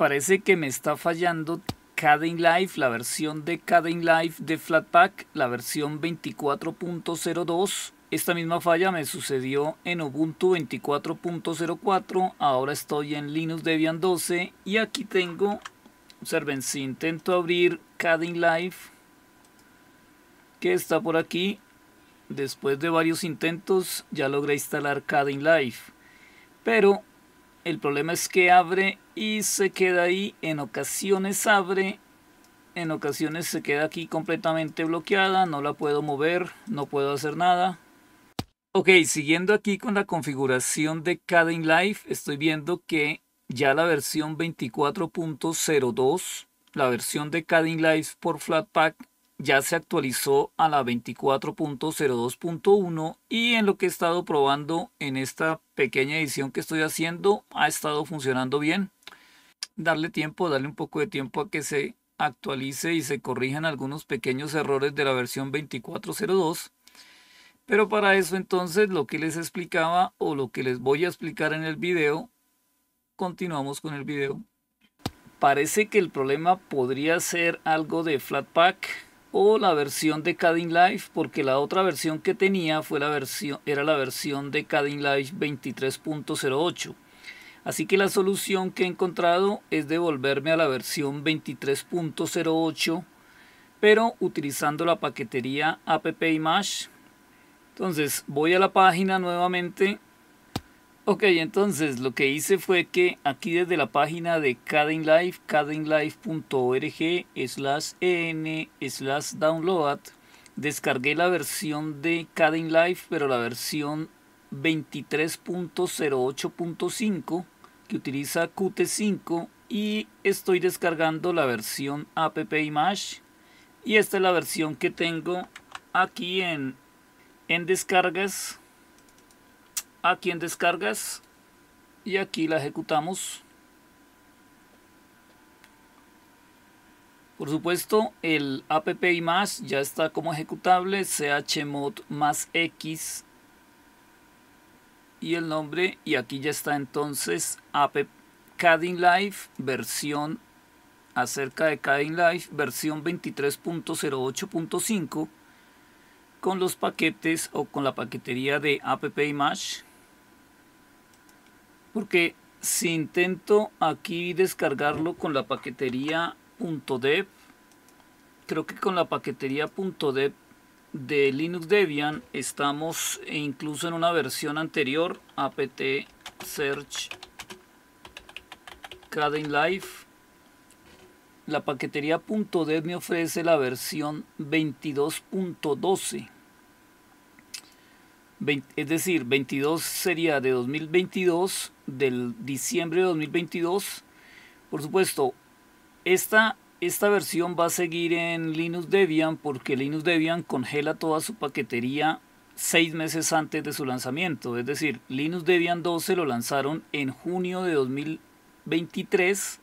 parece que me está fallando Caden Life, la versión de Caden Life de Flatpak, la versión 24.02. Esta misma falla me sucedió en Ubuntu 24.04, ahora estoy en Linux Debian 12 y aquí tengo, observen, si intento abrir Caden Life, que está por aquí, después de varios intentos ya logré instalar Caden Life, pero el problema es que abre y se queda ahí. En ocasiones abre. En ocasiones se queda aquí completamente bloqueada. No la puedo mover. No puedo hacer nada. Ok, siguiendo aquí con la configuración de Cadin Life. estoy viendo que ya la versión 24.02, la versión de Cadin Life por Flatpak ya se actualizó a la 24.02.1 y en lo que he estado probando en esta pequeña edición que estoy haciendo ha estado funcionando bien. Darle tiempo, darle un poco de tiempo a que se actualice y se corrijan algunos pequeños errores de la versión 24.02. Pero para eso entonces lo que les explicaba o lo que les voy a explicar en el video, continuamos con el video. Parece que el problema podría ser algo de Flatpak o la versión de Cadin Life, porque la otra versión que tenía fue la versión, era la versión de Cadin Life 23.08. Así que la solución que he encontrado es devolverme a la versión 23.08, pero utilizando la paquetería app Entonces voy a la página nuevamente Ok, entonces lo que hice fue que aquí desde la página de CadenLife Life, cadenlife.org slash en slash download, descargué la versión de CadenLife, Life, pero la versión 23.08.5 que utiliza Qt5 y estoy descargando la versión app image y esta es la versión que tengo aquí en, en descargas aquí en descargas y aquí la ejecutamos por supuesto el app image ya está como ejecutable chmod más x y el nombre y aquí ya está entonces app versión acerca de Cadin versión 23.08.5 con los paquetes o con la paquetería de app image porque si intento aquí descargarlo con la paquetería .dev, creo que con la paquetería .dev de Linux Debian estamos e incluso en una versión anterior, apt search Live. La paquetería .dev me ofrece la versión 22.12 es decir, 22 sería de 2022, del diciembre de 2022. Por supuesto, esta, esta versión va a seguir en Linux Debian porque Linux Debian congela toda su paquetería seis meses antes de su lanzamiento. Es decir, Linux Debian 12 lo lanzaron en junio de 2023,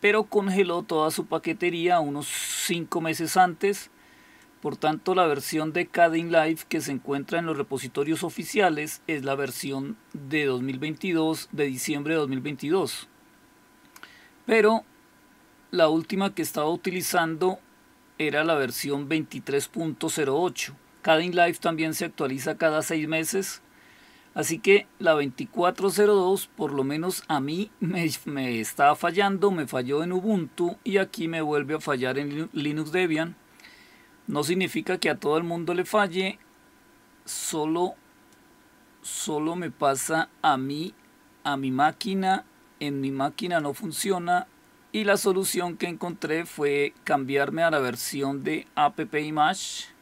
pero congeló toda su paquetería unos cinco meses antes por tanto, la versión de Cadin Live que se encuentra en los repositorios oficiales es la versión de 2022, de diciembre de 2022. Pero la última que estaba utilizando era la versión 23.08. Cadin Live también se actualiza cada seis meses. Así que la 2402 por lo menos a mí me, me estaba fallando, me falló en Ubuntu y aquí me vuelve a fallar en Linux Debian no significa que a todo el mundo le falle, solo, solo me pasa a mí, a mi máquina, en mi máquina no funciona y la solución que encontré fue cambiarme a la versión de app image